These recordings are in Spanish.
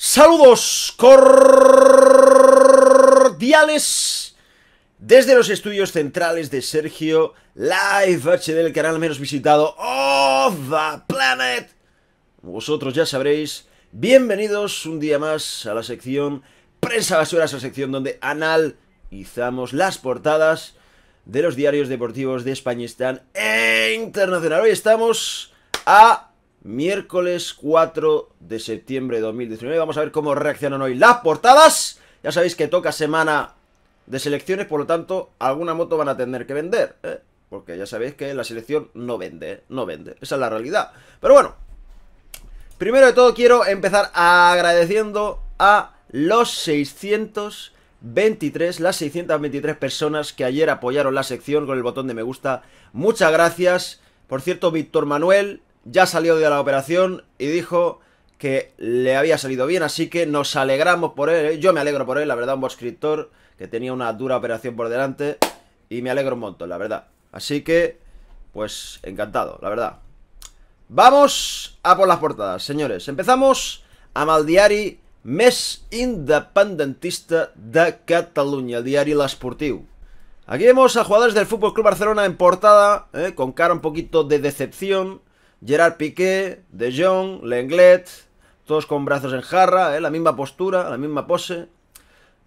Saludos cordiales desde los estudios centrales de Sergio Live HD, el canal menos visitado of the planet. Vosotros ya sabréis. Bienvenidos un día más a la sección Prensa Basura, esa sección donde analizamos las portadas de los diarios deportivos de España están e internacional. Hoy estamos a miércoles 4 de septiembre de 2019. Vamos a ver cómo reaccionan hoy las portadas. Ya sabéis que toca semana de selecciones, por lo tanto, alguna moto van a tener que vender. ¿eh? Porque ya sabéis que la selección no vende, ¿eh? no vende. Esa es la realidad. Pero bueno, primero de todo quiero empezar agradeciendo a los 623 las 623 personas que ayer apoyaron la sección con el botón de me gusta. Muchas gracias. Por cierto, Víctor Manuel, ya salió de la operación y dijo que le había salido bien, así que nos alegramos por él. ¿eh? Yo me alegro por él, la verdad, un escritor que tenía una dura operación por delante y me alegro un montón, la verdad. Así que, pues, encantado, la verdad. Vamos a por las portadas, señores. Empezamos a Maldiari, mes independentista de Cataluña, el diario L'Esportiu. Aquí vemos a jugadores del Fútbol Club Barcelona en portada, ¿eh? con cara un poquito de decepción, Gerard Piqué, De Jong, Lenglet, todos con brazos en jarra, ¿eh? la misma postura, la misma pose.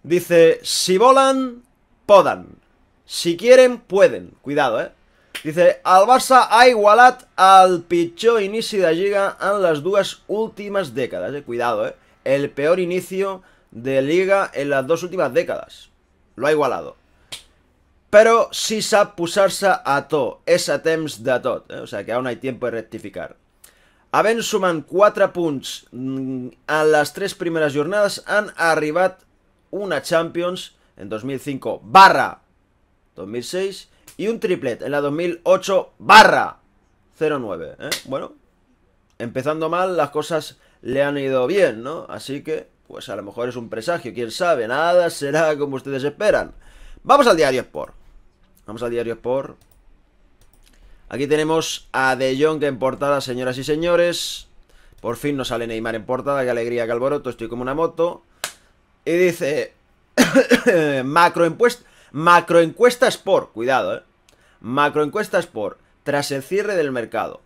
Dice, si volan, podan. Si quieren, pueden. Cuidado, ¿eh? Dice, al Barça ha igualado al pichó inicio de liga en las dos últimas décadas Eh? Cuidado, eh? El peor inicio de Liga en las dos últimas décadas. Lo ha igualado. Pero sí sabe posar a todo, es a temps de tot, eh? o sea que aún hay tiempo de rectificar. Mm, a Ben suman 4 punts a las tres primeras jornadas, han arribat una Champions en 2005 barra 2006 y un triplet en la 2008 barra 09. Eh? Bueno, empezando mal, las cosas le han ido bien, ¿no? Así que, pues a lo mejor es un presagio, quién sabe, nada será como ustedes esperan. Vamos al diario Sport. Vamos al diario Sport. Aquí tenemos a De Jong en portada, señoras y señores. Por fin nos sale Neymar en portada. Qué alegría, que alboroto. Estoy como una moto. Y dice... macro, Sport. Cuidado, eh. Macro Sport. Tras el cierre del mercado.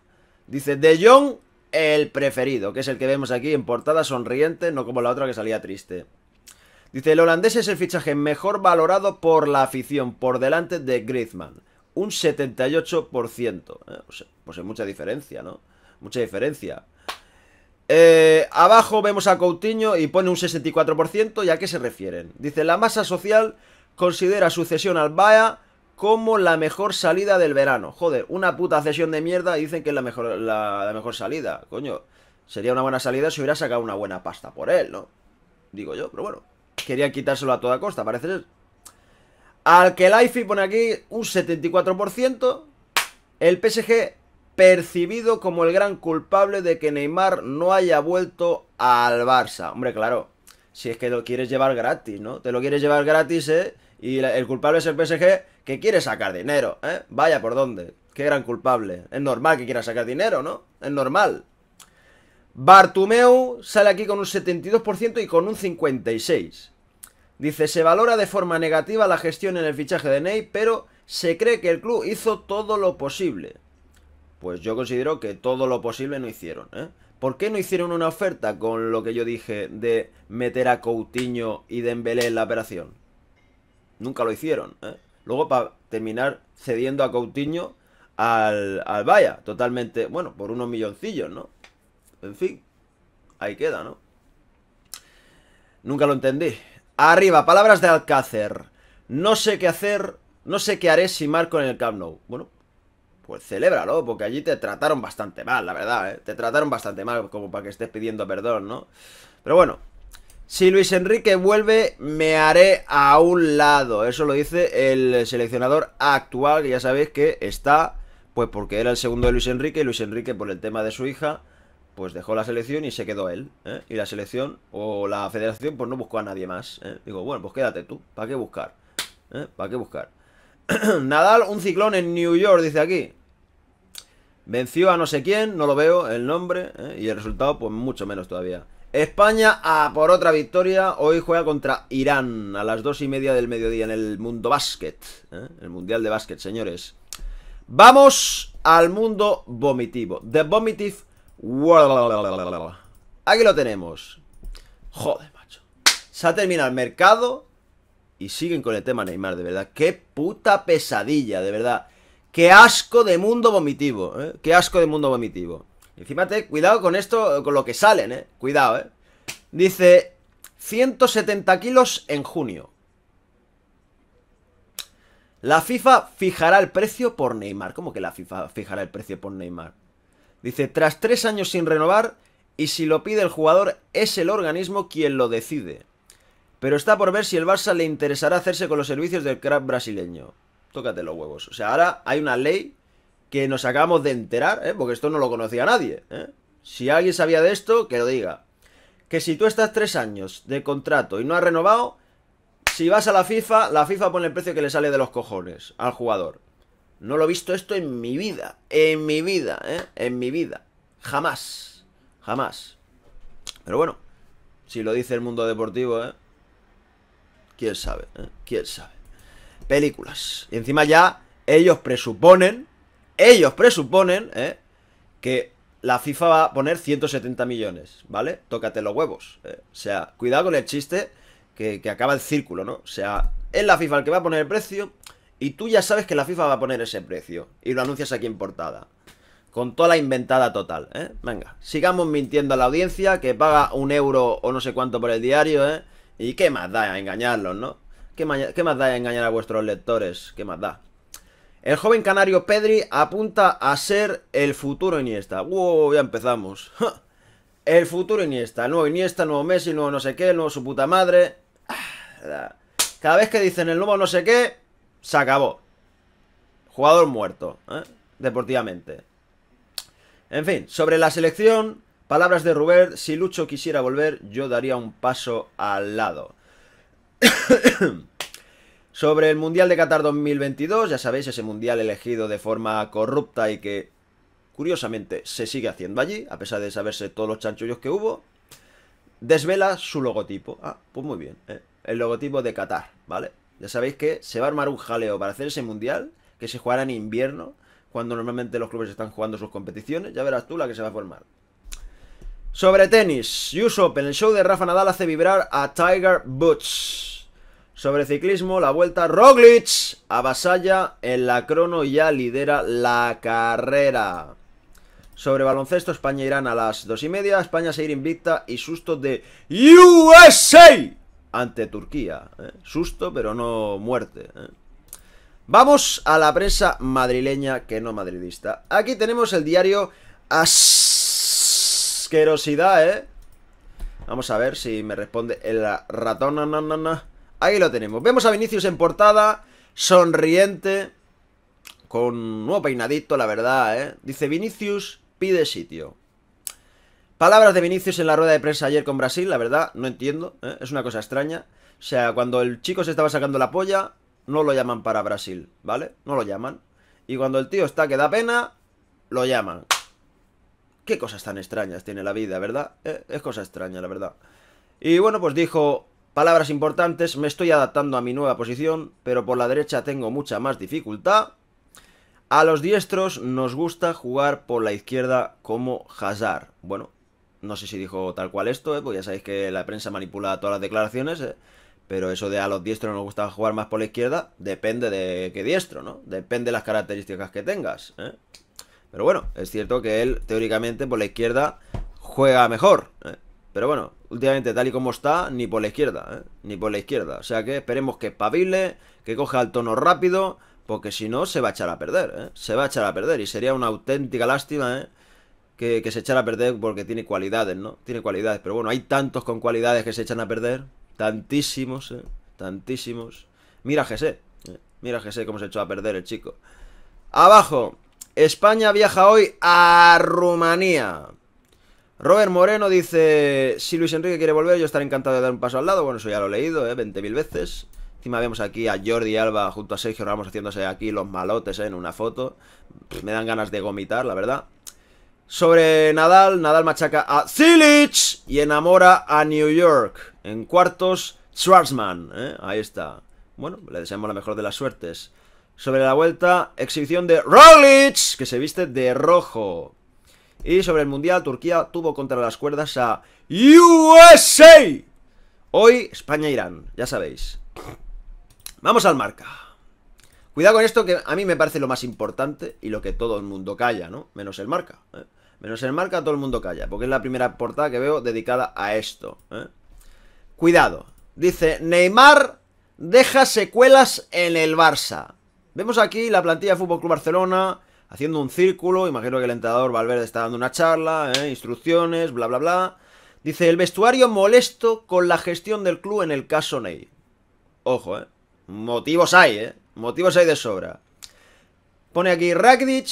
Dice De Jong el preferido, que es el que vemos aquí en portada sonriente, no como la otra que salía triste. Dice, el holandés es el fichaje mejor valorado por la afición, por delante de Griezmann. Un 78%. Eh, pues, es mucha diferencia, ¿no? Mucha diferencia. Eh, abajo vemos a Coutinho y pone un 64%. ¿Y a qué se refieren? Dice, la masa social considera su cesión al Baia como la mejor salida del verano. Joder, una puta cesión de mierda y dicen que es la mejor, la mejor salida. Coño, sería una buena salida si hubiera sacado una buena pasta por él, ¿no? Digo yo, pero bueno querían quitárselo a toda costa, parece ser. Al que el IFI pone aquí un 74%, el PSG percibido como el gran culpable de que Neymar no haya vuelto al Barça. Hombre, claro, si es que lo quieres llevar gratis, ¿no? Te lo quieres llevar gratis, ¿eh? Y el culpable es el PSG que quiere sacar dinero, ¿eh? Vaya por dónde. Qué gran culpable. Es normal que quiera sacar dinero, ¿no? Es normal. Bartumeu sale aquí con un 72% y con un 56%. Dice, se valora de forma negativa la gestión en el fichaje de Ney, pero se cree que el club hizo todo lo posible. Pues yo considero que todo lo posible no hicieron. ¿eh? ¿Por qué no hicieron una oferta con lo que yo dije de meter a Coutinho y Dembélé en la operación? Nunca lo hicieron. ¿eh? Luego para terminar cediendo a Coutinho al, al Vaya, totalmente, bueno, por unos milloncillos, ¿no? En fin, ahí queda, ¿no? Nunca lo entendí. Arriba, palabras de Alcácer. No sé qué hacer, no sé qué haré si marco en el Camp Nou. Bueno, pues celébralo, porque allí te trataron bastante mal, la verdad, ¿eh? Te trataron bastante mal, como para que estés pidiendo perdón, ¿no? Pero bueno, si Luis Enrique vuelve, me haré a un lado. Eso lo dice el seleccionador actual, que ya sabéis que está, pues porque era el segundo de Luis Enrique, y Luis Enrique por el tema de su hija, pues dejó la selección y se quedó él. ¿eh? Y la selección o la federación pues no buscó a nadie más. ¿eh? Digo, bueno, pues quédate tú. ¿Para qué buscar? ¿eh? ¿Para qué buscar? Nadal, un ciclón en New York, dice aquí. Venció a no sé quién, no lo veo el nombre. Y el resultado pues mucho menos todavía. España a por otra victoria. Hoy juega contra Irán a las dos y media del mediodía en el Mundo Básquet. El Mundial de Básquet, señores. Vamos al mundo vomitivo. The Vomitive Aquí lo tenemos. Joder, macho. Se ha terminado el mercado y siguen con el tema Neymar, de verdad. Qué puta pesadilla, de verdad. Qué asco de mundo vomitivo, ¿eh? Qué asco de mundo vomitivo. Encima te, cuidado con esto, con lo que salen, ¿eh? Cuidado, ¿eh? Dice 170 kilos en junio. La FIFA fijará el precio por Neymar. ¿Cómo que la FIFA fijará el precio por Neymar? Dice, tras tres años sin renovar, y si lo pide el jugador, es el organismo quien lo decide. Pero está por ver si el Barça le interesará hacerse con los servicios del crack brasileño. Tócate los huevos. O sea, ahora hay una ley que nos acabamos de enterar, ¿eh? porque esto no lo conocía nadie. ¿eh? Si alguien sabía de esto, que lo diga. Que si tú estás tres años de contrato y no has renovado, si vas a la FIFA, la FIFA pone el precio que le sale de los cojones al jugador. No lo he visto esto en mi vida. En mi vida, ¿eh? En mi vida. Jamás. Jamás. Pero bueno, si lo dice el mundo deportivo, ¿eh? ¿Quién sabe? Eh? ¿Quién sabe? Películas. Y encima ya ellos presuponen, ellos presuponen, ¿eh? Que la FIFA va a poner 170 millones, ¿vale? Tócate los huevos. ¿eh? O sea, cuidado con el chiste que, que acaba el círculo, ¿no? O sea, es la FIFA el que va a poner el precio y tú ya sabes que la FIFA va a poner ese precio. Y lo anuncias aquí en portada. Con toda la inventada total, ¿eh? Venga, sigamos mintiendo a la audiencia que paga un euro o no sé cuánto por el diario, ¿eh? Y qué más da a engañarlos, ¿no? ¿Qué, más da a engañar a vuestros lectores? ¿Qué más da? El joven canario Pedri apunta a ser el futuro Iniesta. ¡Wow! Ya empezamos. El futuro Iniesta. nuevo Iniesta, nuevo Messi, nuevo no sé qué, nuevo su puta madre. Ah, Cada vez que dicen el nuevo no sé qué, se acabó. Jugador muerto, ¿eh? deportivamente. En fin, sobre la selección, palabras de Rubert, si Lucho quisiera volver, yo daría un paso al lado. sobre el Mundial de Qatar 2022, ya sabéis, ese Mundial elegido de forma corrupta y que, curiosamente, se sigue haciendo allí, a pesar de saberse todos los chanchullos que hubo, desvela su logotipo. Ah, pues muy bien, ¿eh? el logotipo de Qatar, ¿vale? Ya sabéis que se va a armar un jaleo para hacer ese mundial, que se jugará en invierno, cuando normalmente los clubes están jugando sus competiciones. Ya verás tú la que se va a formar. Sobre tenis, Yusop, en el show de Rafa Nadal hace vibrar a Tiger Butch. Sobre ciclismo, la vuelta Roglic avasalla en la crono y ya lidera la carrera. Sobre baloncesto, España e irán a las dos y media. España seguir invicta y susto de USA ante Turquía. ¿eh? Susto, pero no muerte. ¿eh? Vamos a la prensa madrileña que no madridista. Aquí tenemos el diario Asquerosidad, ¿eh? Vamos a ver si me responde el ratón. Ahí lo tenemos. Vemos a Vinicius en portada, sonriente, con un nuevo peinadito, la verdad, Dice Vinicius pide sitio. Palabras de Vinicius en la rueda de prensa ayer con Brasil, la verdad, no entiendo, ¿eh? es una cosa extraña. O sea, cuando el chico se estaba sacando la polla, no lo llaman para Brasil, ¿vale? No lo llaman. Y cuando el tío está que da pena, lo llaman. Qué cosas tan extrañas tiene la vida, ¿verdad? Eh, es cosa extraña, la verdad. Y bueno, pues dijo, palabras importantes, me estoy adaptando a mi nueva posición, pero por la derecha tengo mucha más dificultad. A los diestros nos gusta jugar por la izquierda como Hazard. Bueno, no sé si dijo tal cual esto, ¿eh? pues ya sabéis que la prensa manipula todas las declaraciones, eh, pero eso de a los diestros nos gusta jugar más por la izquierda, depende de qué diestro, ¿no? Depende de las características que tengas, ¿eh? Pero bueno, es cierto que él, teóricamente, por la izquierda juega mejor, ¿eh? Pero bueno, últimamente, tal y como está, ni por la izquierda, ¿eh? Ni por la izquierda. O sea que esperemos que espabile, que coja el tono rápido, porque si no, se va a echar a perder, Se va a echar a perder y sería una auténtica lástima, ¿eh? que, se echara a perder porque tiene cualidades, ¿no? Tiene cualidades, pero bueno, hay tantos con cualidades que se echan a perder, tantísimos, ¿eh? tantísimos. Mira Gese, ¿eh? mira Gese cómo se echó a perder el chico. Abajo, España viaja hoy a Rumanía. Robert Moreno dice, si Luis Enrique quiere volver, yo estaré encantado de dar un paso al lado. Bueno, eso ya lo he leído, ¿eh? 20.000 veces. Encima vemos aquí a Jordi Alba junto a Sergio Ramos haciéndose aquí los malotes ¿eh? en una foto. Pues me dan ganas de vomitar, la verdad. Sobre Nadal, Nadal machaca a Zilich y enamora a New York. En cuartos, Schwarzman. ¿eh? Ahí está. Bueno, le deseamos la mejor de las suertes. Sobre la vuelta, exhibición de Roglic, que se viste de rojo. Y sobre el Mundial, Turquía tuvo contra las cuerdas a USA. Hoy, España-Irán, e ya sabéis. Vamos al marca. Cuidado con esto que a mí me parece lo más importante y lo que todo el mundo calla, ¿no? Menos el marca. ¿eh? Menos el marca, todo el mundo calla, porque es la primera portada que veo dedicada a esto. ¿eh? Cuidado. Dice, Neymar deja secuelas en el Barça. Vemos aquí la plantilla de Fútbol Club Barcelona haciendo un círculo. Imagino que el entrenador Valverde está dando una charla, ¿eh? instrucciones, bla, bla, bla. Dice, el vestuario molesto con la gestión del club en el caso Ney. Ojo, ¿eh? Motivos hay, ¿eh? Motivos hay de sobra. Pone aquí Rakitic,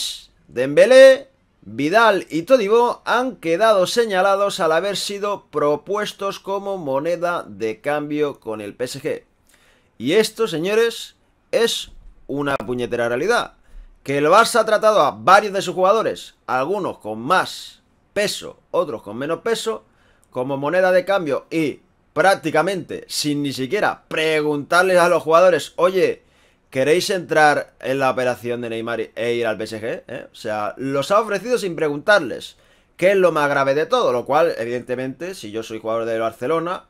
Dembélé, Vidal y Todibo han quedado señalados al haber sido propuestos como moneda de cambio con el PSG. Y esto, señores, es una puñetera realidad. Que el Barça ha tratado a varios de sus jugadores, algunos con más peso, otros con menos peso, como moneda de cambio y prácticamente sin ni siquiera preguntarles a los jugadores, oye, ¿Queréis entrar en la operación de Neymar e ir al PSG? ¿Eh? O sea, los ha ofrecido sin preguntarles. ¿Qué es lo más grave de todo? Lo cual, evidentemente, si yo soy jugador del Barcelona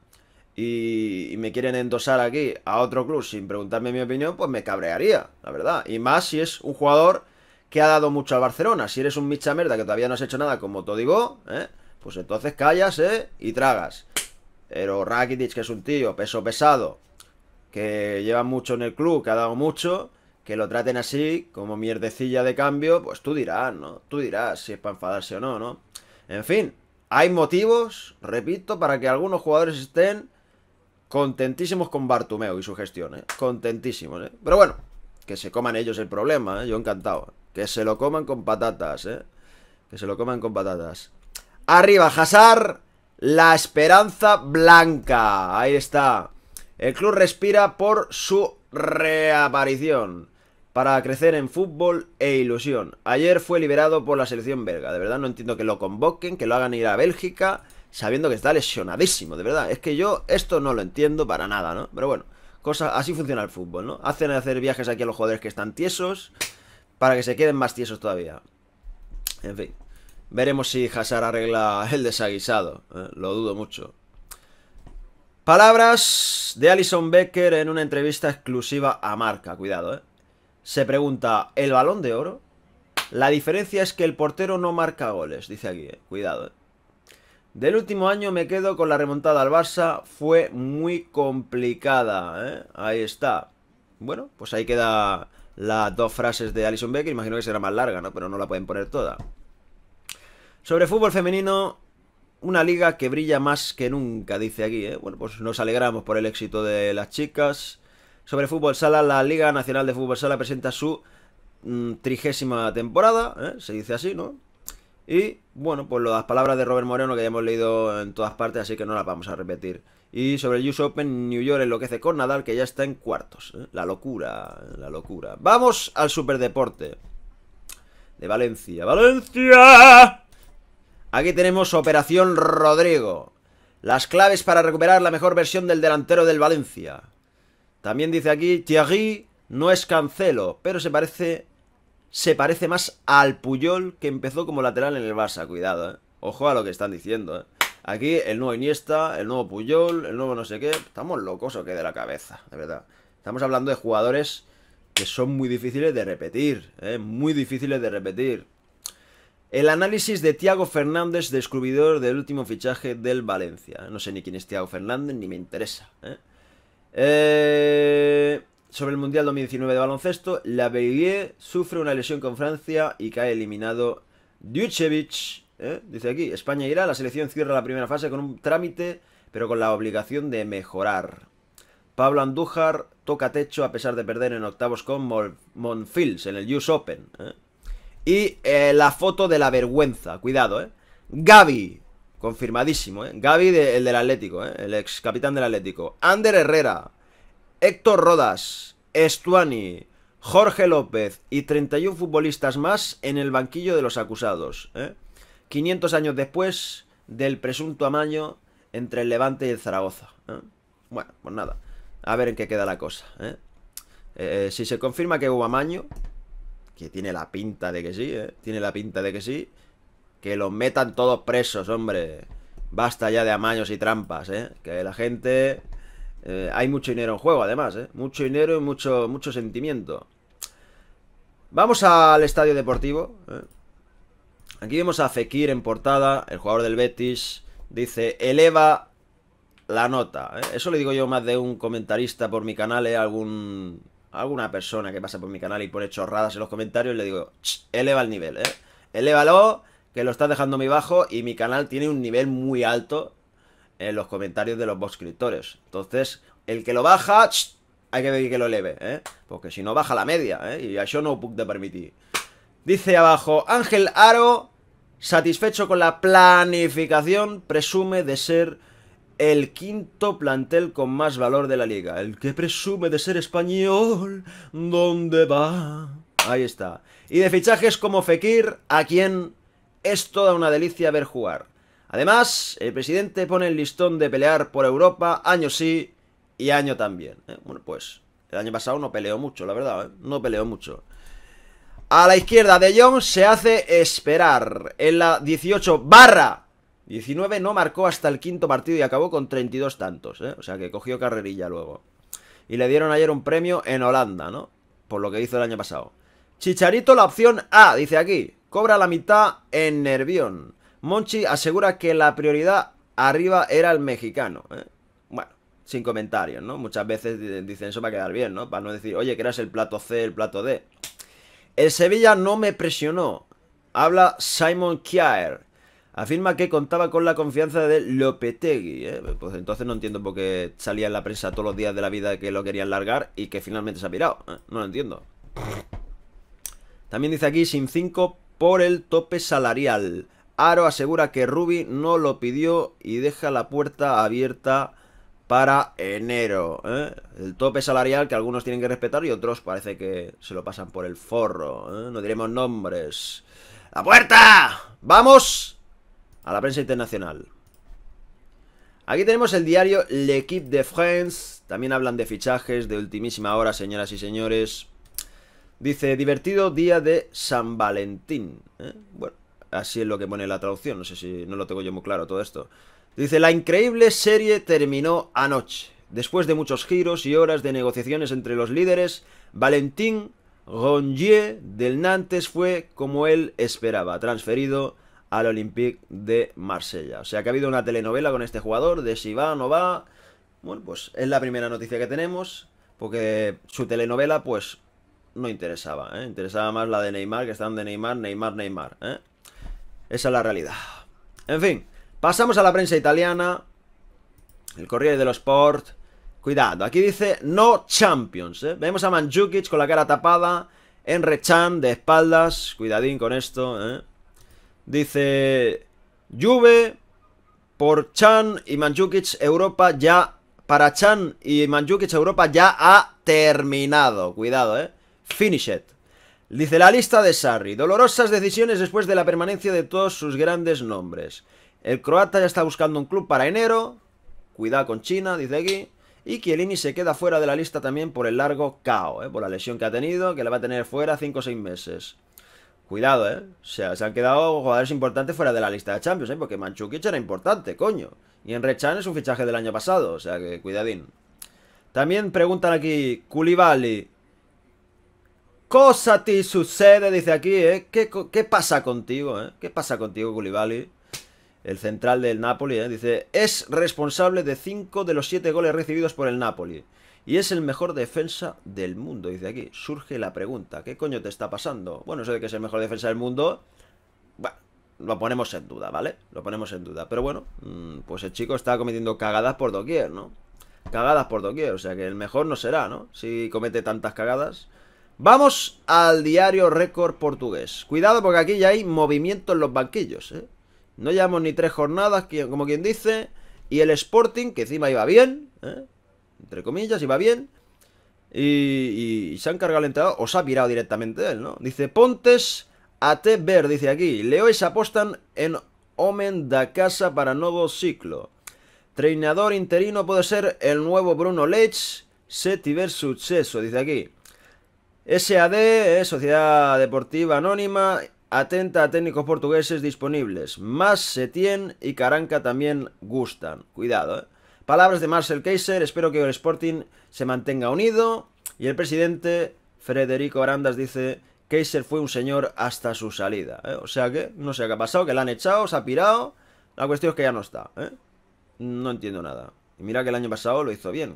y, me quieren endosar aquí a otro club sin preguntarme mi opinión, pues me cabrearía, la verdad. Y más si es un jugador que ha dado mucho al Barcelona. Si eres un micha merda que todavía no has hecho nada como todo ¿eh? pues entonces callas ¿eh? y tragas. Pero Rakitic, que es un tío peso pesado, que lleva mucho en el club, que ha dado mucho, que lo traten así, como mierdecilla de cambio, pues tú dirás, ¿no? Tú dirás si es para enfadarse o no, ¿no? En fin, hay motivos, repito, para que algunos jugadores estén contentísimos con Bartumeo y su gestión, ¿eh? Contentísimos, ¿eh? Pero bueno, que se coman ellos el problema, ¿eh? Yo encantado. Que se lo coman con patatas, ¿eh? Que se lo coman con patatas. Arriba, Hazard, la esperanza blanca. Ahí está. El club respira por su reaparición para crecer en fútbol e ilusión. Ayer fue liberado por la selección belga. De verdad no entiendo que lo convoquen, que lo hagan ir a Bélgica sabiendo que está lesionadísimo. De verdad, es que yo esto no lo entiendo para nada, ¿no? Pero bueno, cosa. así funciona el fútbol, ¿no? Hacen hacer viajes aquí a los jugadores que están tiesos para que se queden más tiesos todavía. En fin, veremos si Hazard arregla el desaguisado. ¿eh? Lo dudo mucho. Palabras de Alison Becker en una entrevista exclusiva a Marca, cuidado, ¿eh? Se pregunta, ¿el balón de oro? La diferencia es que el portero no marca goles, dice aquí, eh. cuidado, ¿eh? Del último año me quedo con la remontada al Barça, fue muy complicada, ¿eh? Ahí está. Bueno, pues ahí queda las dos frases de Alison Becker, imagino que será más larga, ¿no? Pero no la pueden poner toda. Sobre fútbol femenino, una liga que brilla más que nunca, dice aquí. ¿eh? Bueno, pues nos alegramos por el éxito de las chicas. Sobre fútbol sala, la Liga Nacional de Fútbol Sala presenta su mm, trigésima temporada, ¿eh? se dice así, ¿no? Y bueno, pues las palabras de Robert Moreno que ya hemos leído en todas partes, así que no las vamos a repetir. Y sobre el US Open, New York enloquece con Nadal, que ya está en cuartos. ¿eh? La locura, la locura. Vamos al superdeporte de Valencia. ¡Valencia! Aquí tenemos Operación Rodrigo. Las claves para recuperar la mejor versión del delantero del Valencia. También dice aquí, Thierry no es Cancelo, pero se parece se parece más al Puyol que empezó como lateral en el Barça. Cuidado, eh. Ojo a lo que están diciendo, eh. Aquí el nuevo Iniesta, el nuevo Puyol, el nuevo no sé qué. Estamos locos o qué de la cabeza, de verdad. Estamos hablando de jugadores que son muy difíciles de repetir, eh. Muy difíciles de repetir. El análisis de Tiago Fernández, descubridor del último fichaje del Valencia. No sé ni quién es Tiago Fernández, ni me interesa. ¿eh? Eh, sobre el Mundial 2019 de baloncesto, La Bellier sufre una lesión con Francia y cae eliminado Diucevic. ¿eh? Dice aquí, España irá, la selección cierra la primera fase con un trámite, pero con la obligación de mejorar. Pablo Andújar toca techo a pesar de perder en octavos con Monfils en el US Open. Y eh, la foto de la vergüenza, cuidado, ¿eh? Gaby, confirmadísimo, ¿eh? Gaby, el del Atlético, ¿eh? El ex capitán del Atlético. Ander Herrera, Héctor Rodas, Estuani, Jorge López y 31 futbolistas más en el banquillo de los acusados. 500 eh. años después del presunto amaño entre el Levante y el Zaragoza. Eh. Bueno, pues nada. A ver en qué queda la cosa. ¿eh? si se confirma que hubo amaño, que tiene la pinta de que sí, ¿eh? Tiene la pinta de que sí. Que los metan todos presos, hombre. Basta ya de amaños y trampas, ¿eh? Que la gente... Eh, hay mucho dinero en juego, además, ¿eh? Mucho dinero y mucho, mucho sentimiento. Vamos al estadio deportivo. ¿eh? Aquí vemos a Fekir en portada, el jugador del Betis. Dice, eleva la nota. ¿eh? Eso le digo yo más de un comentarista por mi canal, ¿eh? algún alguna persona que pasa por mi canal y pone chorradas en los comentarios, le digo, eleva el nivel, ¿eh? Elévalo, que lo estás dejando muy bajo y mi canal tiene un nivel muy alto en los comentarios de los voscriptores Entonces, el que lo baja, hay que pedir que lo eleve, ¿eh? Porque si no, baja la media, ¿eh? Y eso no puedo permitir. Dice abajo, Ángel Aro, satisfecho con la planificación, presume de ser el quinto plantel con más valor de la liga. El que presume de ser español, ¿dónde va? Ahí está. Y de fichajes como Fekir, a quien es toda una delicia ver jugar. Además, el presidente pone el listón de pelear por Europa año sí y año también. ¿eh? Bueno, pues el año pasado no peleó mucho, la verdad, ¿eh? no peleó mucho. A la izquierda de Jong se hace esperar en la 18 barra 19 no marcó hasta el quinto partido y acabó con 32 tantos, ¿eh? O sea que cogió carrerilla luego. Y le dieron ayer un premio en Holanda, ¿no? Por lo que hizo el año pasado. Chicharito, la opción A, dice aquí. Cobra la mitad en Nervión. Monchi asegura que la prioridad arriba era el mexicano. ¿eh? Bueno, sin comentarios, ¿no? Muchas veces dicen eso para quedar bien, ¿no? Para no decir, oye, que eras el plato C, el plato D. El Sevilla no me presionó. Habla Simon Kier afirma que contaba con la confianza de Lopetegui. ¿eh? Pues entonces no entiendo por qué salía en la prensa todos los días de la vida que lo querían largar y que finalmente se ha pirado. ¿eh? No lo entiendo. También dice aquí, sin 5 por el tope salarial. Aro asegura que ruby no lo pidió y deja la puerta abierta para enero. ¿eh? El tope salarial que algunos tienen que respetar y otros parece que se lo pasan por el forro. ¿eh? No diremos nombres. ¡La puerta! ¡Vamos! a la prensa internacional. Aquí tenemos el diario L'Equipe de France. También hablan de fichajes de ultimísima hora, señoras y señores. Dice, divertido día de San Valentín. ¿eh? Bueno, así es lo que pone la traducción. No sé si no lo tengo yo muy claro todo esto. Dice, la increíble serie terminó anoche. Después de muchos giros y horas de negociaciones entre los líderes, Valentín Rongier del Nantes fue como él esperaba, transferido al Olympique de Marsella. O sea que ha habido una telenovela con este jugador, de si va o no va. Bueno, pues es la primera noticia que tenemos, porque su telenovela, pues, no interesaba, ¿eh? Interesaba más la de Neymar, que están de Neymar, Neymar, Neymar, ¿eh? Esa es la realidad. En fin, pasamos a la prensa italiana, el Corriere dello Sport. Cuidado, aquí dice no Champions, ¿eh? Vemos a Manjukic con la cara tapada, Enrechan de espaldas, cuidadín con esto, ¿eh? Dice Juve por Chan y Manjukic Europa ya para Chan y Manjukic Europa ya ha terminado. Cuidado, eh. Finish it. Dice la lista de Sarri. Dolorosas decisiones después de la permanencia de todos sus grandes nombres. El croata ya está buscando un club para enero. Cuidado con China, dice aquí. Y Chiellini se queda fuera de la lista también por el largo caos ¿eh? por la lesión que ha tenido, que la va a tener fuera 5 o 6 meses. Cuidado, ¿eh? O sea, se han quedado jugadores importantes fuera de la lista de Champions, ¿eh? Porque Manchukic era importante, coño. Y en Rechan es un fichaje del año pasado, o sea que cuidadín. También preguntan aquí, Culivali. Cosa te sucede, dice aquí, ¿eh? ¿Qué, pasa contigo, eh? ¿Qué pasa contigo, Culivali, El central del Napoli, ¿eh? Dice, es responsable de 5 de los 7 goles recibidos por el Napoli. Y es el mejor defensa del mundo, dice aquí. Surge la pregunta, ¿qué coño te está pasando? Bueno, eso de que es el mejor defensa del mundo, bueno, lo ponemos en duda, ¿vale? Lo ponemos en duda. Pero bueno, mm, pues el chico está cometiendo cagadas por doquier, ¿no? Cagadas por doquier, o sea que el mejor no será, ¿no? Si comete tantas cagadas. Vamos al diario récord portugués. Cuidado porque aquí ya hay movimiento en los banquillos, ¿eh? No llevamos ni tres jornadas, como quien dice. Y el Sporting, que encima iba bien, ¿eh? entre comillas, y va bien. Y, se han cargado el entrenador, o se ha virado directamente él, ¿no? Dice, Pontes a te ver, dice aquí. se apostan en Omen da Casa para nuevo ciclo. Treinador interino puede ser el nuevo Bruno Lech. setiver Suceso, dice aquí. SAD, Sociedad Deportiva Anónima, atenta a técnicos portugueses disponibles. Más Setién y Caranca también gustan. Cuidado, eh. Palabras de Marcel Keiser, espero que el Sporting se mantenga unido. Y el presidente, Federico Arandas, dice, Keiser fue un señor hasta su salida. ¿eh? O sea que, no sé qué ha pasado, que la han echado, se ha pirado. La cuestión es que ya no está. ¿eh? No entiendo nada. Y mira que el año pasado lo hizo bien.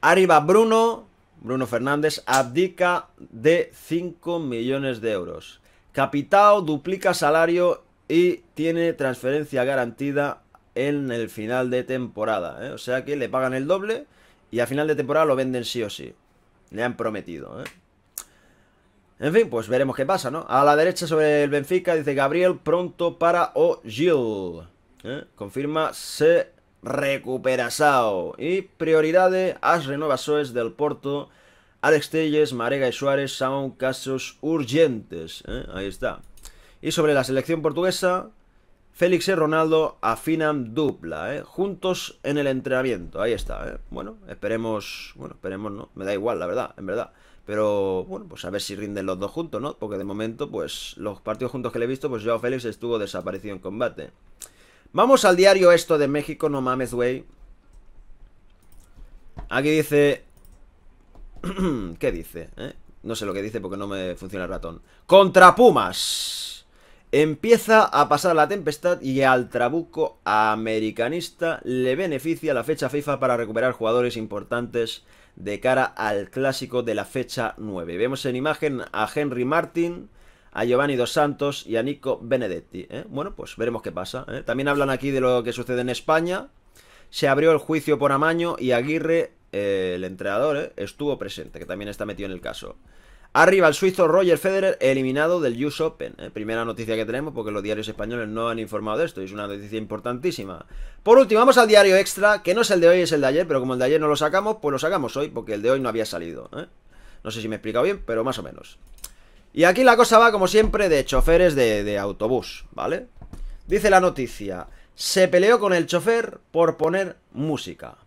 Arriba Bruno, Bruno Fernández, abdica de 5 millones de euros. Capitao duplica salario y tiene transferencia garantida en el final de temporada. ¿eh? O sea que le pagan el doble y a final de temporada lo venden sí o sí. Le han prometido. ¿eh? En fin, pues veremos qué pasa, ¿no? A la derecha sobre el Benfica dice Gabriel pronto para O'Gill. ¿eh? Confirma se recupera Sao. Y prioridades, As del Porto, Alex Telles, Marega y Suárez son casos urgentes. Ahí está. Y sobre la selección portuguesa, Félix y Ronaldo afinan dupla, ¿eh? Juntos en el entrenamiento, ahí está, ¿eh? Bueno, esperemos, bueno, esperemos, ¿no? Me da igual, la verdad, en verdad. Pero, bueno, pues a ver si rinden los dos juntos, ¿no? Porque de momento, pues, los partidos juntos que le he visto, pues Joao Félix estuvo desaparecido en combate. Vamos al diario esto de México, no mames, güey. Aquí dice... ¿Qué dice? Eh? No sé lo que dice porque no me funciona el ratón. Contra Pumas. Empieza a pasar la tempestad y al trabuco americanista le beneficia la fecha FIFA para recuperar jugadores importantes de cara al clásico de la fecha 9. Vemos en imagen a Henry Martin, a Giovanni Dos Santos y a Nico Benedetti. ¿eh? Bueno, pues veremos qué pasa. ¿eh? También hablan aquí de lo que sucede en España. Se abrió el juicio por amaño y Aguirre, eh, el entrenador, estuvo presente, que también está metido en el caso. Arriba el suizo Roger Federer eliminado del US Open. Eh, primera noticia que tenemos porque los diarios españoles no han informado de esto y es una noticia importantísima. Por último, vamos al diario extra, que no es el de hoy, es el de ayer, pero como el de ayer no lo sacamos, pues lo sacamos hoy porque el de hoy no había salido. ¿eh? No sé si me he explicado bien, pero más o menos. Y aquí la cosa va, como siempre, de choferes de, de autobús, ¿vale? Dice la noticia, se peleó con el chofer por poner música.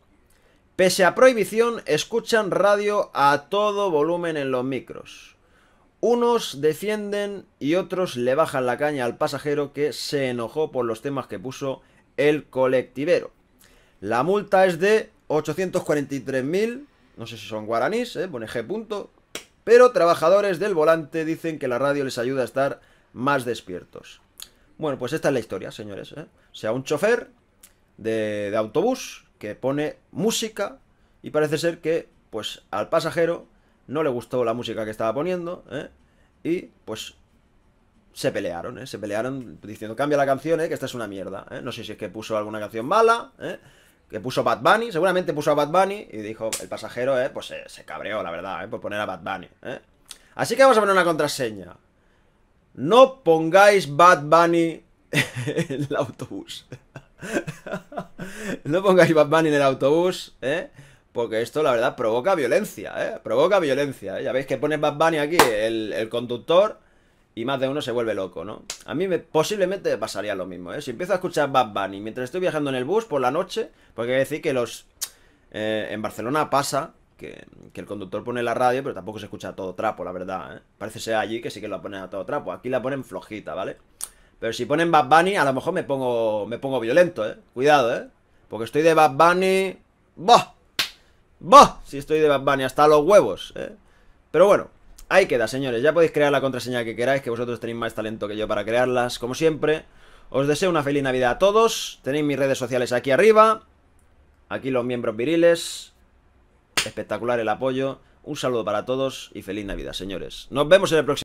Pese a prohibición, escuchan radio a todo volumen en los micros. Unos defienden y otros le bajan la caña al pasajero que se enojó por los temas que puso el colectivero. La multa es de 843.000, no sé si son guaraníes, eh, pone G punto, pero trabajadores del volante dicen que la radio les ayuda a estar más despiertos. Bueno, pues esta es la historia, señores. Eh. O sea, un chofer de, de autobús que pone música y parece ser que pues al pasajero no le gustó la música que estaba poniendo ¿eh? y pues se pelearon, ¿eh? se pelearon diciendo cambia la canción, ¿eh? que esta es una mierda. ¿eh? No sé si es que puso alguna canción mala, ¿eh? que puso Bad Bunny, seguramente puso a Bad Bunny y dijo el pasajero, pues se, se cabreó, la verdad, por poner a Bad Bunny. Así que vamos a poner una contraseña. No pongáis Bad Bunny en el autobús. no pongáis Bunny en el autobús, ¿eh? Porque esto, la verdad, provoca violencia, ¿eh? Provoca violencia, ¿eh? Ya veis que pone Bad Bunny aquí, el, conductor, y más de uno se vuelve loco, ¿no? A mí me, posiblemente pasaría lo mismo, ¿eh? Si empiezo a escuchar Bad Bunny mientras estoy viajando en el bus por la noche, porque hay que decir que los... Eh, en Barcelona pasa que, el conductor pone la radio, pero tampoco se escucha a todo trapo, la verdad, ¿eh? Parece ser allí que sí que la ponen a todo trapo. Aquí la ponen flojita, ¿vale? Pero si ponen Bad Bunny, a lo mejor me pongo, me pongo violento, ¿eh? Cuidado, ¿eh? Porque estoy de Bad Bunny... ¡Bah! ¡Bah! Si estoy de Bad Bunny, hasta los huevos, ¿eh? Pero bueno, ahí queda, señores. Ya podéis crear la contraseña que queráis, que vosotros tenéis más talento que yo para crearlas, como siempre. Os deseo una feliz Navidad a todos. Tenéis mis redes sociales aquí arriba. Aquí los miembros viriles. Espectacular el apoyo. Un saludo para todos y feliz Navidad, señores. Nos vemos en el próximo.